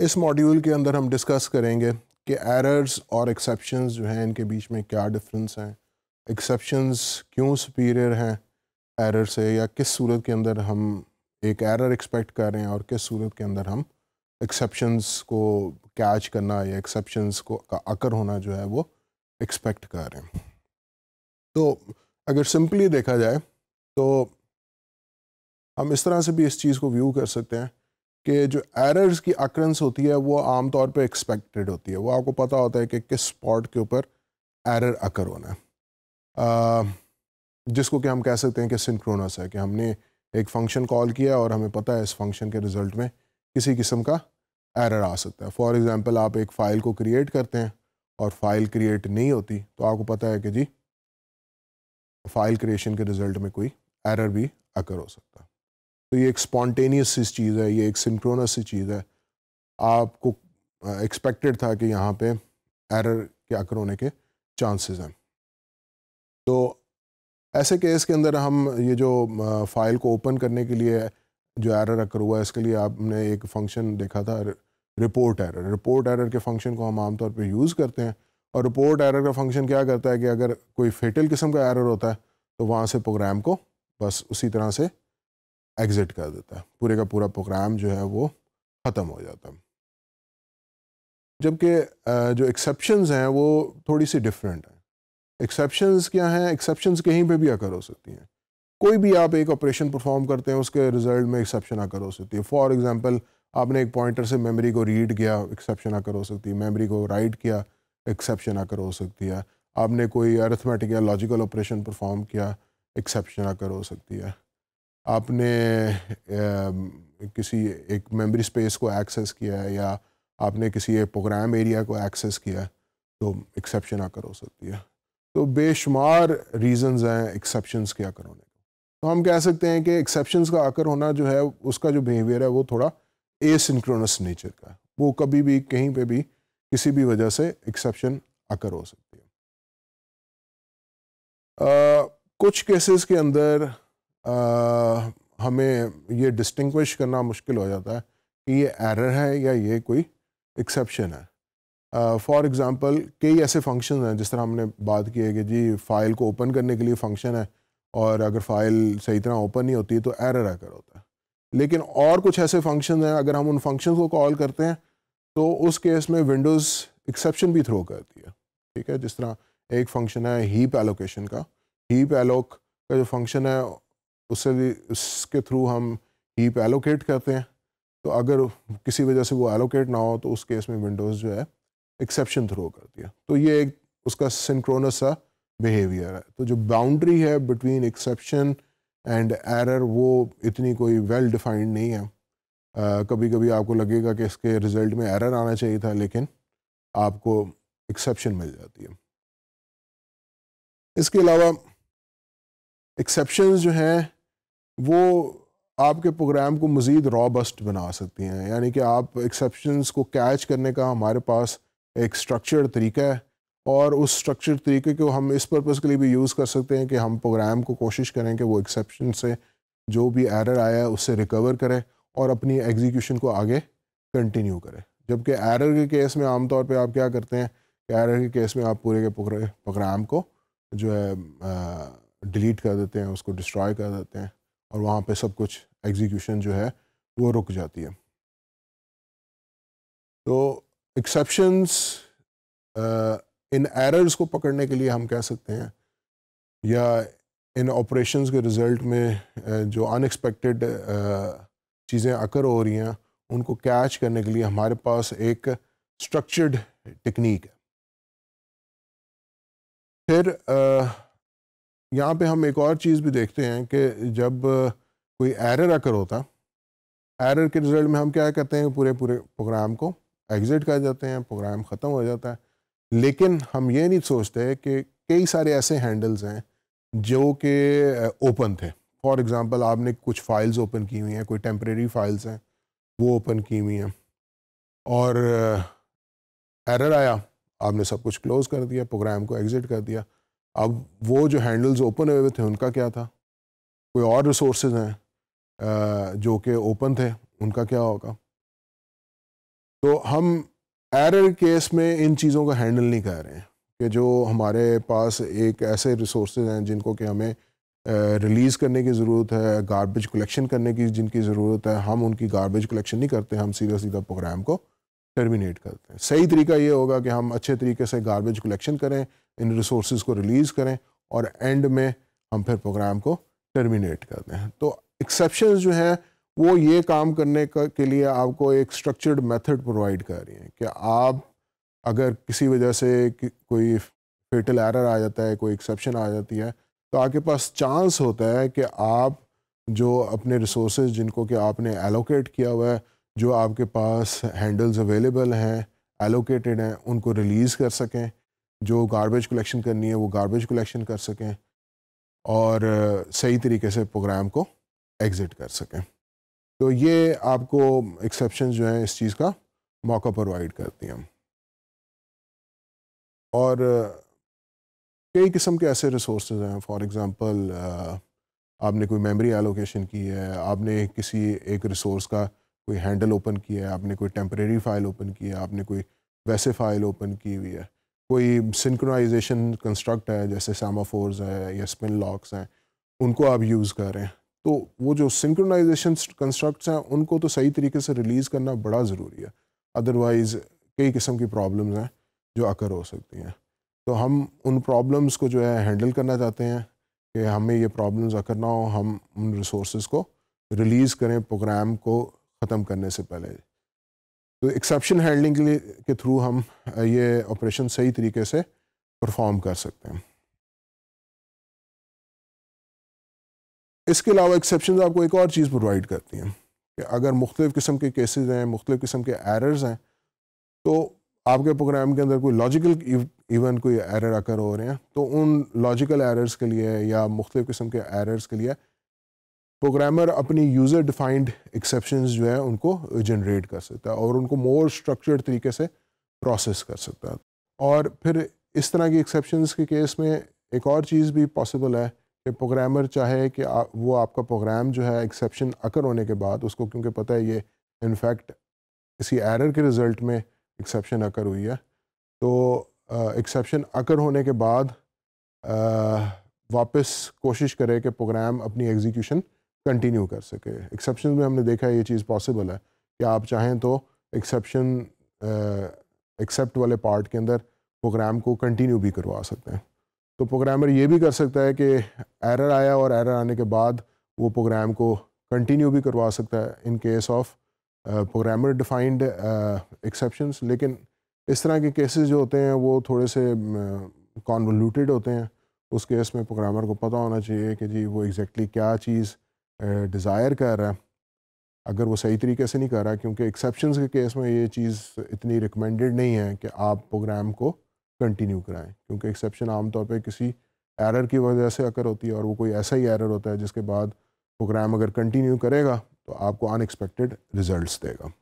इस मॉड्यूल के अंदर हम डिस्कस करेंगे कि एरर्स और एक्सेप्शंस जो हैं इनके बीच में क्या डिफरेंस हैं एक्सेप्शंस क्यों सुपीरियर हैं एरर से या किस सूरत के अंदर हम एक एरर एक्सपेक्ट कर रहे हैं और किस सूरत के अंदर हम एक्सेप्शंस को कैच करना या एक्सेप्शंस को का अकर होना जो है वो एक्सपेक्ट कर रहे हैं तो अगर सिंपली देखा जाए तो हम इस तरह से भी इस चीज़ को व्यू कर सकते हैं कि जो एरर्स की अक्रेंस होती है वो आमतौर पे एक्सपेक्टेड होती है वो आपको पता होता है कि किस स्पॉट के ऊपर एरर अकर होना है जिसको कि हम कह सकते हैं कि सिंक्रोनस है कि हमने एक फंक्शन कॉल किया और हमें पता है इस फंक्शन के रिजल्ट में किसी किस्म का एरर आ सकता है फॉर एग्ज़ाम्पल आप एक फ़ाइल को क्रिएट करते हैं और फाइल क्रिएट नहीं होती तो आपको पता है कि जी फाइल क्रिएशन के रिज़ल्ट में कोई एरर भी अकर हो सकता है तो ये एक स्पॉन्टेनियस सी चीज़ है ये एक सिंक्रोनस सी चीज़ है आपको एक्सपेक्टेड था कि यहाँ पे एरर के आकर होने के चांसेस हैं तो ऐसे केस के अंदर हम ये जो फाइल को ओपन करने के लिए जो एरर अकर हुआ है इसके लिए आपने एक फंक्शन देखा था रिपोर्ट एरर रिपोर्ट एरर के फंक्शन को हम आमतौर पर यूज़ करते हैं और रिपोर्ट एरर का फंक्शन क्या करता है कि अगर कोई फेटल किस्म का एरर होता है तो वहाँ से प्रोग्राम को बस उसी तरह से एग्ज़िट कर देता है पूरे का पूरा प्रोग्राम जो है वो ख़त्म हो जाता है जबकि जो एक्सेप्शंस हैं वो थोड़ी सी डिफरेंट हैं एक्सेप्शंस क्या हैं एक्सेप्शंस कहीं पे भी आकर हो सकती हैं कोई भी आप एक ऑपरेशन परफॉर्म करते हैं उसके रिजल्ट में एक्सेप्शन आकर हो सकती है फॉर एग्जांपल आपने एक पॉइंटर से मेमोरी को रीड किया एक्सेप्शन आकर हो सकती है मेमोरी को राइट किया एक्सेप्शन आकर हो सकती है आपने कोई अर्थमेटिक या लॉजिकल ऑपरेशन परफॉर्म किया एक्सेप्शन आकर हो सकती है आपने किसी एक मेमोरी स्पेस को एक्सेस किया है या आपने किसी एक प्रोग्राम एरिया को एक्सेस किया है तो एक्सेप्शन आकर हो सकती है तो बेशुमार रीजंस हैं एक्सेप्शंस के आकर होने का तो हम कह सकते हैं कि एक्सेप्शंस का आकर होना जो है उसका जो बिहेवियर है वो थोड़ा एसिंक्रोनस नेचर का है वो कभी भी कहीं पे भी किसी भी वजह से एक्सेप्शन आकर हो सकती है आ, कुछ केसेस के अंदर आ, हमें ये डिस्टिंग्विश करना मुश्किल हो जाता है कि ये एरर है या ये कोई एक्सेप्शन है फॉर एग्ज़ाम्पल कई ऐसे फंक्शन हैं जिस तरह हमने बात की है कि जी फ़ाइल को ओपन करने के लिए फ़ंक्शन है और अगर फ़ाइल सही तरह ओपन नहीं होती तो एरर एकर होता है लेकिन और कुछ ऐसे फंक्शन हैं अगर हम उन फंक्शन को कॉल करते हैं तो उस केस में विंडोज़ एक्सेप्शन भी थ्रो करती है ठीक है जिस तरह एक फंक्शन है हीप एलोकेशन का हीप एलोक का जो फंक्शन है उससे भी उसके थ्रू हम हीप एलोकेट करते हैं तो अगर किसी वजह से वो एलोकेट ना हो तो उस केस में विंडोज़ जो है एक्सेप्शन थ्रो कर दिया तो ये एक उसका सिंक्रोनस सा बिहेवियर है तो जो बाउंड्री है बिटवीन एक्सेप्शन एंड एरर वो इतनी कोई वेल डिफाइंड नहीं है आ, कभी कभी आपको लगेगा कि इसके रिज़ल्ट में एरर आना चाहिए था लेकिन आपको एक्सेप्शन मिल जाती है इसके अलावा एक्सेप्शन जो हैं वो आपके प्रोग्राम को मज़ीद रॉबस्ट बना सकती हैं यानी कि आप एक्सेप्शंस को कैच करने का हमारे पास एक स्ट्रक्चर्ड तरीका है और उस स्ट्रक्चर्ड तरीके को हम इस पर्पज़ के लिए भी यूज़ कर सकते हैं कि हम प्रोग्राम को कोशिश करें कि वो एक्सेप्शन से जो भी एरर आया है उससे रिकवर करें और अपनी एग्जीक्यूशन को आगे कंटिन्यू करें जबकि एरर के केस में आमतौर पे आप क्या करते हैं कि एरर के केस में आप पूरे के प्रोग्राम को जो है डिलीट कर देते हैं उसको डिस्ट्रॉय कर देते हैं और वहाँ पे सब कुछ एग्जीक्यूशन जो है वो रुक जाती है तो एक्सेप्शंस इन एरर्स को पकड़ने के लिए हम कह सकते हैं या इन ऑपरेशंस के रिज़ल्ट में जो अनएक्सपेक्टेड चीज़ें अकर हो रही हैं उनको कैच करने के लिए हमारे पास एक स्ट्रक्चर्ड टेक्निक है फिर यहाँ पे हम एक और चीज़ भी देखते हैं कि जब कोई एरर अकर होता एरर के रिजल्ट में हम क्या करते हैं पूरे पूरे प्रोग्राम को एग्ज़िट कर जाते हैं प्रोग्राम ख़त्म हो जाता है लेकिन हम ये नहीं सोचते कि कई सारे ऐसे हैंडल्स हैं जो कि ओपन थे फॉर एग्ज़ाम्पल आपने कुछ फ़ाइल्स ओपन की हुई हैं कोई टेम्प्रेरी फ़ाइल्स हैं वो ओपन की हुई हैं और एरर आया आपने सब कुछ क्लोज़ कर दिया प्रोग्राम को एग्ज़िट कर दिया अब वो जो हैंडल्स ओपन हुए थे उनका क्या था कोई और रिसोर्स हैं जो कि ओपन थे उनका क्या होगा तो हम एरर केस में इन चीज़ों का हैंडल नहीं कर रहे हैं कि जो हमारे पास एक ऐसे रिसोर्स हैं जिनको कि हमें रिलीज़ करने की ज़रूरत है गारबेज कलेक्शन करने की जिनकी ज़रूरत है हम उनकी गारबेज कलेक्शन नहीं करते हम सीधा सीधा प्रोग्राम को टर्मिनेट करते हैं सही तरीका ये होगा कि हम अच्छे तरीके से गार्बेज कलेक्शन करें इन रिसोर्स को रिलीज़ करें और एंड में हम फिर प्रोग्राम को टर्मिनेट कर दें तो एक्सेप्शन जो हैं वो ये काम करने का के लिए आपको एक स्ट्रक्चर्ड मेथड प्रोवाइड कर रही हैं कि आप अगर किसी वजह से कि कोई फेटल एरर आ जाता है कोई एक्सेप्शन आ जाती है तो आपके पास चांस होता है कि आप जो अपने रिसोर्स जिनको कि आपने एलोकेट किया हुआ है जो आपके पास हैंडल्स अवेलेबल हैं एलोकेटेड हैं उनको रिलीज़ कर सकें जो गारबेज कलेक्शन करनी है वो गारबेज कलेक्शन कर सकें और सही तरीके से प्रोग्राम को एग्ज़िट कर सकें तो ये आपको एक्सेप्शन जो हैं इस चीज़ का मौका प्रोवाइड करती हैं और कई किस्म के ऐसे रिसोर्स हैं फॉर एग्ज़ाम्पल आपने कोई मेमोरी एलोकेशन की है आपने किसी एक रिसोर्स का कोई हैंडल ओपन किया है आपने कोई टेम्परेरी फाइल ओपन की है आपने कोई वैसे फाइल ओपन की हुई है कोई सिंक्रोनाइजेशन कंस्ट्रक्ट है जैसे सामाफोर्स है या स्पिन लॉक्स हैं उनको आप यूज़ कर रहे हैं तो वो जो सिंक्रोनाइजेशन कंस्ट्रक्ट्स हैं उनको तो सही तरीके से रिलीज़ करना बड़ा ज़रूरी है अदरवाइज़ कई किस्म की प्रॉब्लम्स हैं जो अकर हो सकती हैं तो हम उन प्रॉब्लम्स को जो है हैंडल करना चाहते हैं कि हमें ये प्रॉब्लम्स अकर ना हो हम उन रिसोर्स को रिलीज़ करें प्रोग्राम को ख़त्म करने से पहले तो एक्सेप्शन हैंडलिंग के लिए के थ्रू हम ये ऑपरेशन सही तरीके से परफॉर्म कर सकते हैं इसके अलावा एक्सेप्शन आपको एक और चीज़ प्रोवाइड करती हैं कि अगर मुख्तफ़ किस्म के केसेस हैं मुख्तलिफ़ किस्म के एरर्स हैं तो आपके प्रोग्राम के अंदर कोई लॉजिकल इवन कोई एरर आकर हो रहे हैं तो उन लॉजिकल एरर्स के लिए या मुख्तलिफ़ किस्म के एरर्स के लिए प्रोग्रामर अपनी यूज़र डिफाइंड एक्सेप्शंस जो है उनको जनरेट uh, कर सकता है और उनको मोर स्ट्रक्चर्ड तरीके से प्रोसेस कर सकता है और फिर इस तरह की एक्सेप्शंस के केस में एक और चीज़ भी पॉसिबल है कि प्रोग्रामर चाहे कि आ, वो आपका प्रोग्राम जो है एक्सेप्शन अकर होने के बाद उसको क्योंकि पता है ये इनफैक्ट किसी एरर के रिज़ल्ट में एक्सेप्शन अकर हुई है तो एक्सेप्शन uh, अकर होने के बाद आ, uh, वापस कोशिश करे कि प्रोग्राम अपनी एग्जीक्यूशन कंटिन्यू कर सके एक्सेप्शन में हमने देखा है ये चीज़ पॉसिबल है कि आप चाहें तो एक्सेप्शन एक्सेप्ट वाले पार्ट के अंदर प्रोग्राम को कंटिन्यू भी करवा सकते हैं तो प्रोग्रामर ये भी कर सकता है कि एरर आया और एरर आने के बाद वो प्रोग्राम को कंटिन्यू भी करवा सकता है in case of programmer defined exceptions लेकिन इस तरह के केसेस जो होते हैं वो थोड़े से कॉन्वलूटेड uh, होते हैं उस केस में प्रोग्रामर को पता होना चाहिए कि जी वो एग्जैक्टली exactly क्या चीज़ डिज़ायर कर रहा है अगर वो सही तरीके से नहीं कर रहा क्योंकि एक्सेप्शन के केस में ये चीज़ इतनी रिकमेंडेड नहीं है कि आप प्रोग्राम को कंटिन्यू कराएं क्योंकि एक्सेप्शन आमतौर पर किसी एरर की वजह से अकर होती है और वो कोई ऐसा ही एरर होता है जिसके बाद प्रोग्राम अगर कंटिन्यू करेगा तो आपको अनएक्सपेक्टेड रिजल्ट्स देगा